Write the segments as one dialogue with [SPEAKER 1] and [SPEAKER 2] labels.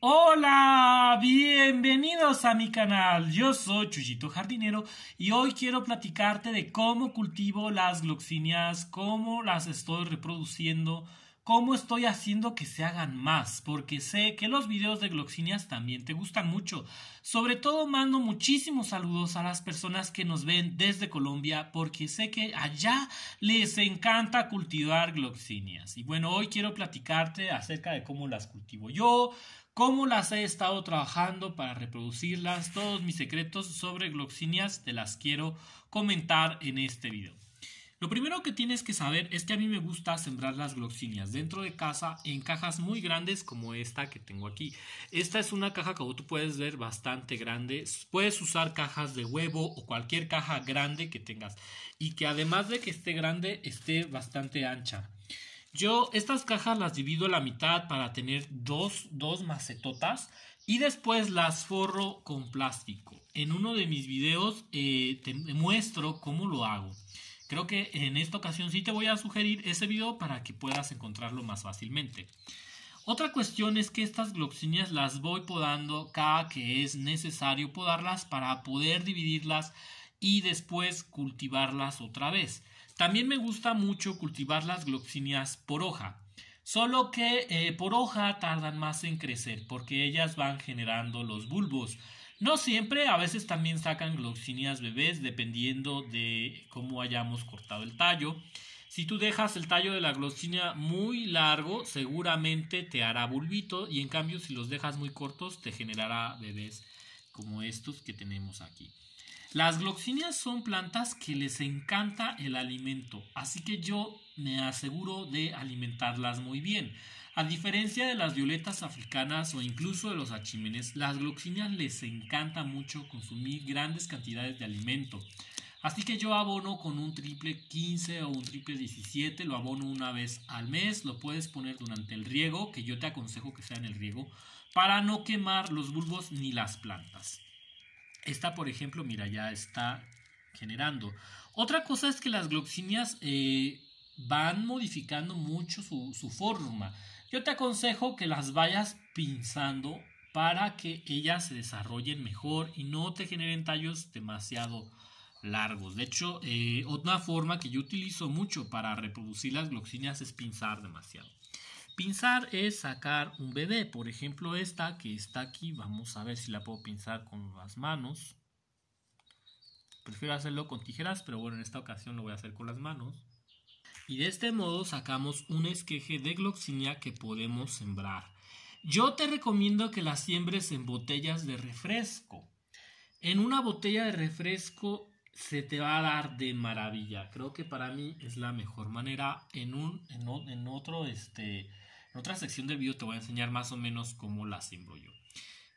[SPEAKER 1] Hola, bienvenidos a mi canal. Yo soy Chuyito Jardinero y hoy quiero platicarte de cómo cultivo las gloxinias, cómo las estoy reproduciendo, cómo estoy haciendo que se hagan más, porque sé que los videos de Gloxinias también te gustan mucho. Sobre todo mando muchísimos saludos a las personas que nos ven desde Colombia, porque sé que allá les encanta cultivar Gloxinias. Y bueno, hoy quiero platicarte acerca de cómo las cultivo yo, cómo las he estado trabajando para reproducirlas, todos mis secretos sobre Gloxinias te las quiero comentar en este video. Lo primero que tienes que saber es que a mí me gusta sembrar las gloxinias dentro de casa en cajas muy grandes como esta que tengo aquí. Esta es una caja como tú puedes ver bastante grande. Puedes usar cajas de huevo o cualquier caja grande que tengas y que además de que esté grande esté bastante ancha. Yo estas cajas las divido a la mitad para tener dos, dos macetotas y después las forro con plástico. En uno de mis videos eh, te muestro cómo lo hago. Creo que en esta ocasión sí te voy a sugerir ese video para que puedas encontrarlo más fácilmente. Otra cuestión es que estas gloxinias las voy podando cada que es necesario podarlas para poder dividirlas y después cultivarlas otra vez. También me gusta mucho cultivar las gloxinias por hoja, solo que eh, por hoja tardan más en crecer porque ellas van generando los bulbos no siempre, a veces también sacan gloxinias bebés dependiendo de cómo hayamos cortado el tallo. Si tú dejas el tallo de la gloxinia muy largo, seguramente te hará bulbito y en cambio si los dejas muy cortos te generará bebés como estos que tenemos aquí. Las gloxinias son plantas que les encanta el alimento, así que yo me aseguro de alimentarlas muy bien. A diferencia de las violetas africanas o incluso de los achímenes, las gloxinias les encanta mucho consumir grandes cantidades de alimento. Así que yo abono con un triple 15 o un triple 17, lo abono una vez al mes, lo puedes poner durante el riego, que yo te aconsejo que sea en el riego, para no quemar los bulbos ni las plantas. Esta, por ejemplo, mira, ya está generando. Otra cosa es que las gloxinias eh, van modificando mucho su forma. Yo te aconsejo que las vayas pinzando para que ellas se desarrollen mejor y no te generen tallos demasiado largos. De hecho, eh, otra forma que yo utilizo mucho para reproducir las gloxinias es pinzar demasiado. Pinzar es sacar un bebé, por ejemplo esta que está aquí, vamos a ver si la puedo pinzar con las manos. Prefiero hacerlo con tijeras, pero bueno, en esta ocasión lo voy a hacer con las manos. Y de este modo sacamos un esqueje de gloxinia que podemos sembrar. Yo te recomiendo que las siembres en botellas de refresco. En una botella de refresco se te va a dar de maravilla. Creo que para mí es la mejor manera. En, un, en, otro, este, en otra sección del video te voy a enseñar más o menos cómo la siembro yo.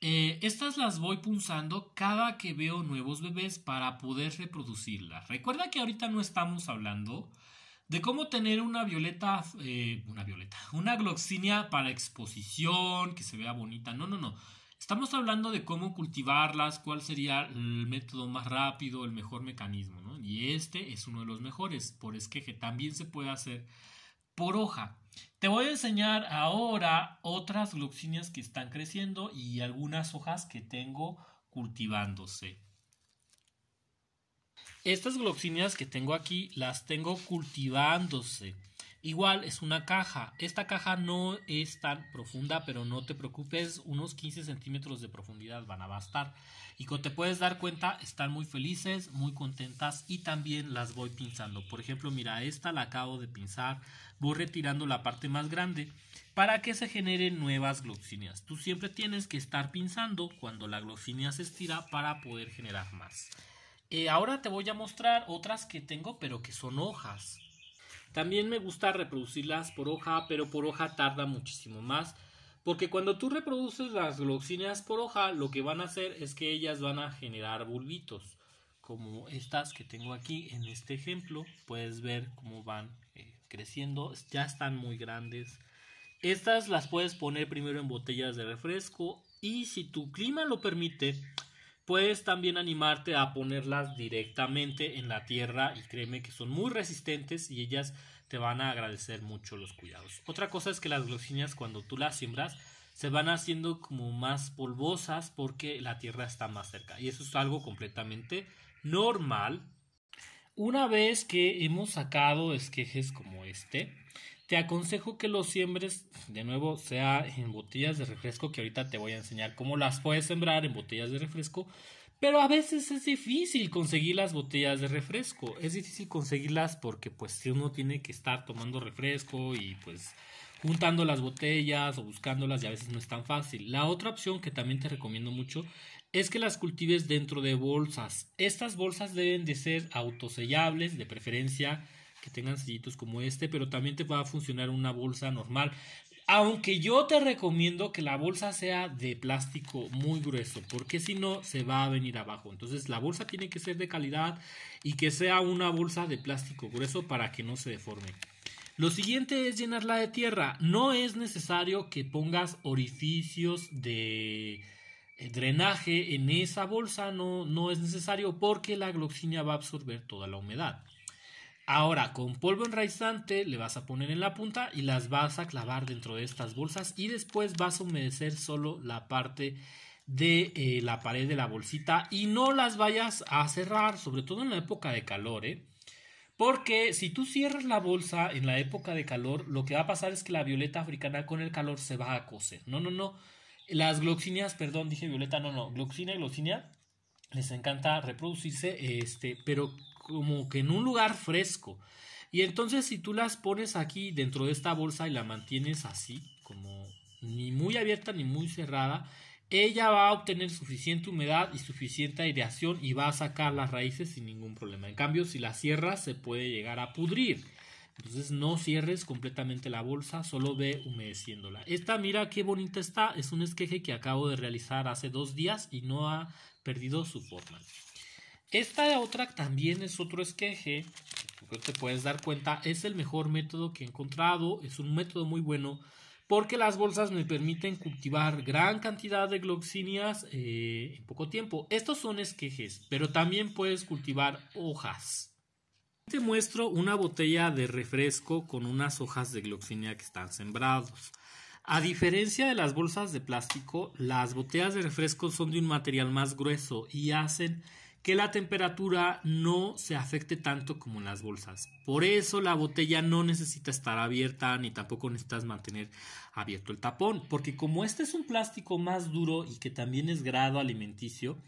[SPEAKER 1] Eh, estas las voy punzando cada que veo nuevos bebés para poder reproducirlas. Recuerda que ahorita no estamos hablando de cómo tener una violeta, eh, una violeta, una gloxinia para exposición, que se vea bonita. No, no, no. Estamos hablando de cómo cultivarlas, cuál sería el método más rápido, el mejor mecanismo, ¿no? Y este es uno de los mejores, por esqueje. También se puede hacer por hoja. Te voy a enseñar ahora otras gloxinias que están creciendo y algunas hojas que tengo cultivándose. Estas gloxinias que tengo aquí las tengo cultivándose. Igual es una caja. Esta caja no es tan profunda, pero no te preocupes, unos 15 centímetros de profundidad van a bastar. Y como te puedes dar cuenta, están muy felices, muy contentas y también las voy pinzando. Por ejemplo, mira, esta la acabo de pinzar, voy retirando la parte más grande para que se generen nuevas gloxinias. Tú siempre tienes que estar pinzando cuando la gloxinia se estira para poder generar más. Eh, ahora te voy a mostrar otras que tengo, pero que son hojas. También me gusta reproducirlas por hoja, pero por hoja tarda muchísimo más. Porque cuando tú reproduces las gloxinas por hoja, lo que van a hacer es que ellas van a generar bulbitos. Como estas que tengo aquí en este ejemplo, puedes ver cómo van eh, creciendo. Ya están muy grandes. Estas las puedes poner primero en botellas de refresco y si tu clima lo permite, Puedes también animarte a ponerlas directamente en la tierra y créeme que son muy resistentes y ellas te van a agradecer mucho los cuidados. Otra cosa es que las glosinias cuando tú las siembras se van haciendo como más polvosas porque la tierra está más cerca y eso es algo completamente normal. Una vez que hemos sacado esquejes como este, te aconsejo que los siembres, de nuevo, sea en botellas de refresco, que ahorita te voy a enseñar cómo las puedes sembrar en botellas de refresco, pero a veces es difícil conseguir las botellas de refresco, es difícil conseguirlas porque pues uno tiene que estar tomando refresco y pues juntando las botellas o buscándolas y a veces no es tan fácil. La otra opción que también te recomiendo mucho es que las cultives dentro de bolsas. Estas bolsas deben de ser autosellables, de preferencia que tengan sellitos como este, pero también te va a funcionar una bolsa normal. Aunque yo te recomiendo que la bolsa sea de plástico muy grueso, porque si no se va a venir abajo. Entonces la bolsa tiene que ser de calidad y que sea una bolsa de plástico grueso para que no se deforme. Lo siguiente es llenarla de tierra. No es necesario que pongas orificios de eh, drenaje en esa bolsa, no, no es necesario porque la gloxinia va a absorber toda la humedad. Ahora, con polvo enraizante le vas a poner en la punta y las vas a clavar dentro de estas bolsas y después vas a humedecer solo la parte de eh, la pared de la bolsita y no las vayas a cerrar, sobre todo en la época de calor, ¿eh? Porque si tú cierras la bolsa en la época de calor, lo que va a pasar es que la violeta africana con el calor se va a coser. No, no, no. Las gloxinias, perdón, dije violeta, no, no. Gloxina y gloxina les encanta reproducirse, este, pero como que en un lugar fresco. Y entonces si tú las pones aquí dentro de esta bolsa y la mantienes así, como ni muy abierta ni muy cerrada, ella va a obtener suficiente humedad y suficiente aireación y va a sacar las raíces sin ningún problema. En cambio, si la cierras se puede llegar a pudrir. Entonces no cierres completamente la bolsa, solo ve humedeciéndola. Esta mira qué bonita está, es un esqueje que acabo de realizar hace dos días y no ha perdido su forma. Esta otra también es otro esqueje, porque te puedes dar cuenta, es el mejor método que he encontrado, es un método muy bueno porque las bolsas me permiten cultivar gran cantidad de gloxinias eh, en poco tiempo. Estos son esquejes, pero también puedes cultivar hojas. Te muestro una botella de refresco con unas hojas de gloxinia que están sembrados. A diferencia de las bolsas de plástico, las botellas de refresco son de un material más grueso y hacen que la temperatura no se afecte tanto como en las bolsas. Por eso la botella no necesita estar abierta ni tampoco necesitas mantener abierto el tapón, porque como este es un plástico más duro y que también es grado alimenticio,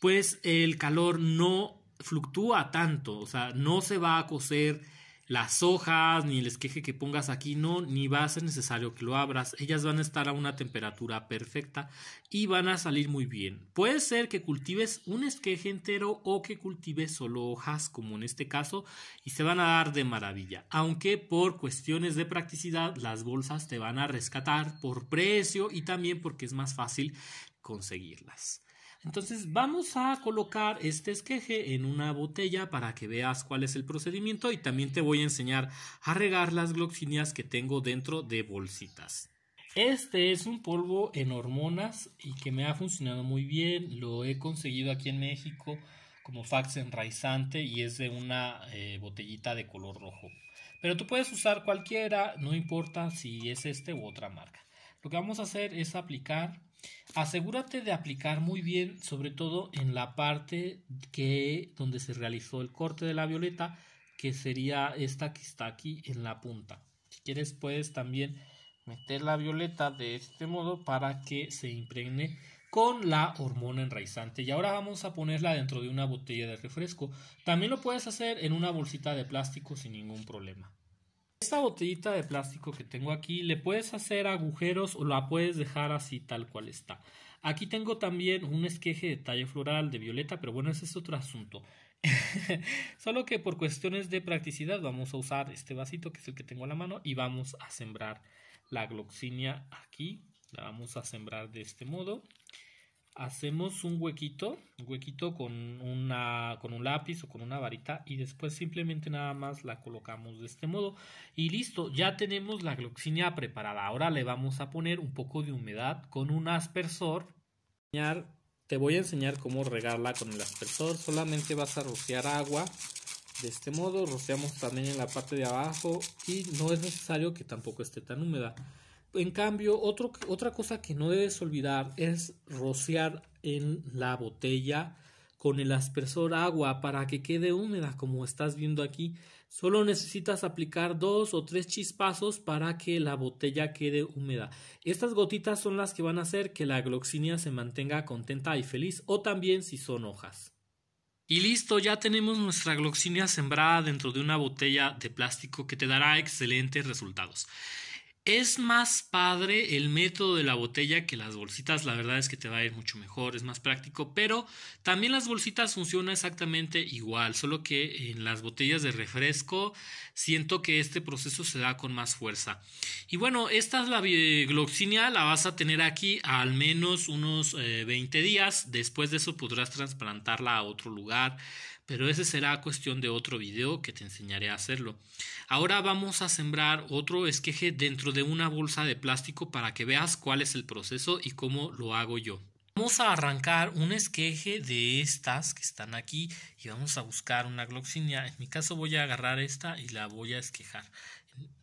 [SPEAKER 1] pues el calor no fluctúa tanto, o sea, no se va a cocer las hojas, ni el esqueje que pongas aquí, no, ni va a ser necesario que lo abras. Ellas van a estar a una temperatura perfecta y van a salir muy bien. Puede ser que cultives un esqueje entero o que cultives solo hojas, como en este caso, y se van a dar de maravilla. Aunque por cuestiones de practicidad, las bolsas te van a rescatar por precio y también porque es más fácil conseguirlas. Entonces vamos a colocar este esqueje en una botella para que veas cuál es el procedimiento y también te voy a enseñar a regar las gloxinias que tengo dentro de bolsitas. Este es un polvo en hormonas y que me ha funcionado muy bien. Lo he conseguido aquí en México como fax enraizante y es de una eh, botellita de color rojo. Pero tú puedes usar cualquiera, no importa si es este u otra marca. Lo que vamos a hacer es aplicar Asegúrate de aplicar muy bien, sobre todo en la parte que, donde se realizó el corte de la violeta, que sería esta que está aquí en la punta. Si quieres puedes también meter la violeta de este modo para que se impregne con la hormona enraizante. Y ahora vamos a ponerla dentro de una botella de refresco. También lo puedes hacer en una bolsita de plástico sin ningún problema. Esta botellita de plástico que tengo aquí le puedes hacer agujeros o la puedes dejar así tal cual está. Aquí tengo también un esqueje de talla floral de violeta, pero bueno, ese es otro asunto. Solo que por cuestiones de practicidad vamos a usar este vasito que es el que tengo a la mano y vamos a sembrar la gloxinia aquí. La vamos a sembrar de este modo hacemos un huequito, un huequito con, una, con un lápiz o con una varita y después simplemente nada más la colocamos de este modo y listo, ya tenemos la gloxinia preparada. Ahora le vamos a poner un poco de humedad con un aspersor. Te voy a enseñar cómo regarla con el aspersor, solamente vas a rociar agua. De este modo rociamos también en la parte de abajo y no es necesario que tampoco esté tan húmeda. En cambio, otra cosa que no debes olvidar es rociar en la botella con el aspersor agua para que quede húmeda como estás viendo aquí. Solo necesitas aplicar dos o tres chispazos para que la botella quede húmeda. Estas gotitas son las que van a hacer que la gloxinia se mantenga contenta y feliz o también si son hojas. Y listo, ya tenemos nuestra gloxinia sembrada dentro de una botella de plástico que te dará excelentes resultados. Es más padre el método de la botella que las bolsitas, la verdad es que te va a ir mucho mejor, es más práctico, pero también las bolsitas funcionan exactamente igual, solo que en las botellas de refresco siento que este proceso se da con más fuerza. Y bueno, esta es la gloxinia, la vas a tener aquí al menos unos eh, veinte 20 días, después de eso podrás trasplantarla a otro lugar pero ese será cuestión de otro video que te enseñaré a hacerlo. Ahora vamos a sembrar otro esqueje dentro de una bolsa de plástico para que veas cuál es el proceso y cómo lo hago yo. Vamos a arrancar un esqueje de estas que están aquí y vamos a buscar una gloxinia. En mi caso voy a agarrar esta y la voy a esquejar.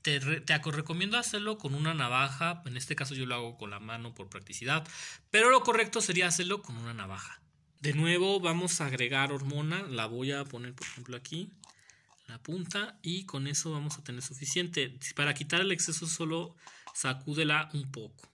[SPEAKER 1] Te, te, recomiendo hacerlo con una navaja, en este caso yo lo hago con la mano por practicidad, pero lo correcto sería hacerlo con una navaja. De nuevo vamos a agregar hormona, la voy a poner por ejemplo aquí, la punta, y con eso vamos a tener suficiente. Para quitar el exceso solo sacúdela un poco.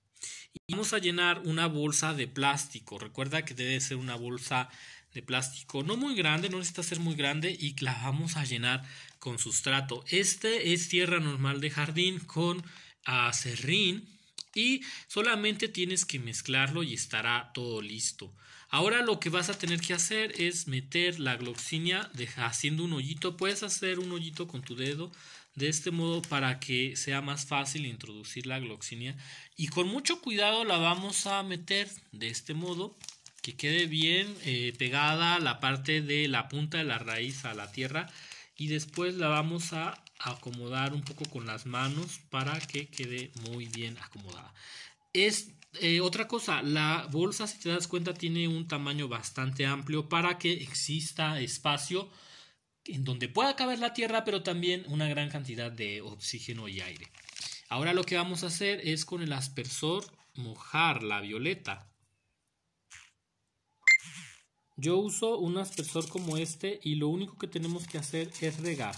[SPEAKER 1] Y vamos a llenar una bolsa de plástico, recuerda que debe ser una bolsa de plástico no muy grande, no necesita ser muy grande y la vamos a llenar con sustrato. Este es tierra normal de jardín con acerrín y solamente tienes que mezclarlo y estará todo listo. Ahora lo que vas a tener que hacer es meter la gloxinia haciendo un hoyito. Puedes hacer un hoyito con tu dedo de este modo para que sea más fácil introducir la gloxinia. Y con mucho cuidado la vamos a meter de este modo que quede bien eh, pegada la parte de la punta de la raíz a la tierra. Y después la vamos a acomodar un poco con las manos para que quede muy bien acomodada. Es eh, otra cosa, la bolsa, si te das cuenta, tiene un tamaño bastante amplio para que exista espacio en donde pueda caber la Tierra, pero también una gran cantidad de oxígeno y aire. Ahora lo que vamos a hacer es con el aspersor mojar la violeta. Yo uso un aspersor como este y lo único que tenemos que hacer es regar.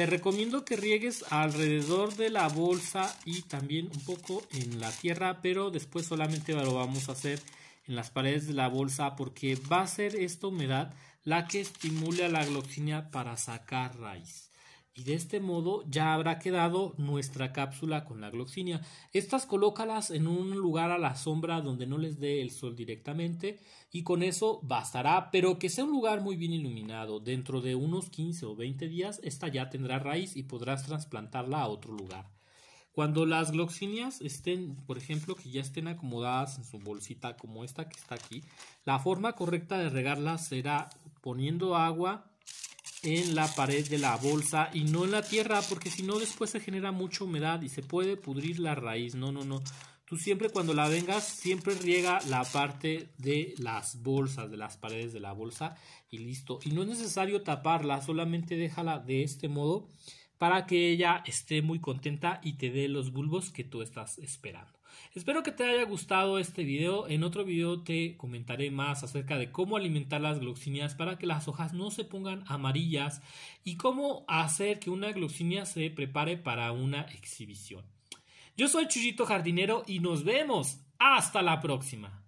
[SPEAKER 1] Te recomiendo que riegues alrededor de la bolsa y también un poco en la tierra, pero después solamente lo vamos a hacer en las paredes de la bolsa porque va a ser esta humedad la que estimule a la gloxinia para sacar raíz y de este modo ya habrá quedado nuestra cápsula con la gloxinia. Estas colócalas en un lugar a la sombra donde no les dé el sol directamente y con eso bastará, pero que sea un lugar muy bien iluminado. Dentro de unos 15 o 20 días esta ya tendrá raíz y podrás trasplantarla a otro lugar. Cuando las gloxinias estén, por ejemplo, que ya estén acomodadas en su bolsita como esta que está aquí, la forma correcta de regarlas será poniendo agua en la pared de la bolsa y no en la tierra, porque si no después se genera mucha humedad y se puede pudrir la raíz. No, no, no. Tú siempre cuando la vengas, siempre riega la parte de las bolsas, de las paredes de la bolsa y listo. Y no es necesario taparla, solamente déjala de este modo para que ella esté muy contenta y te dé los bulbos que tú estás esperando. Espero que te haya gustado este video. En otro video te comentaré más acerca de cómo alimentar las gloxinias para que las hojas no se pongan amarillas y cómo hacer que una gloxinia se prepare para una exhibición. Yo soy Chuyito Jardinero y nos vemos. Hasta la próxima.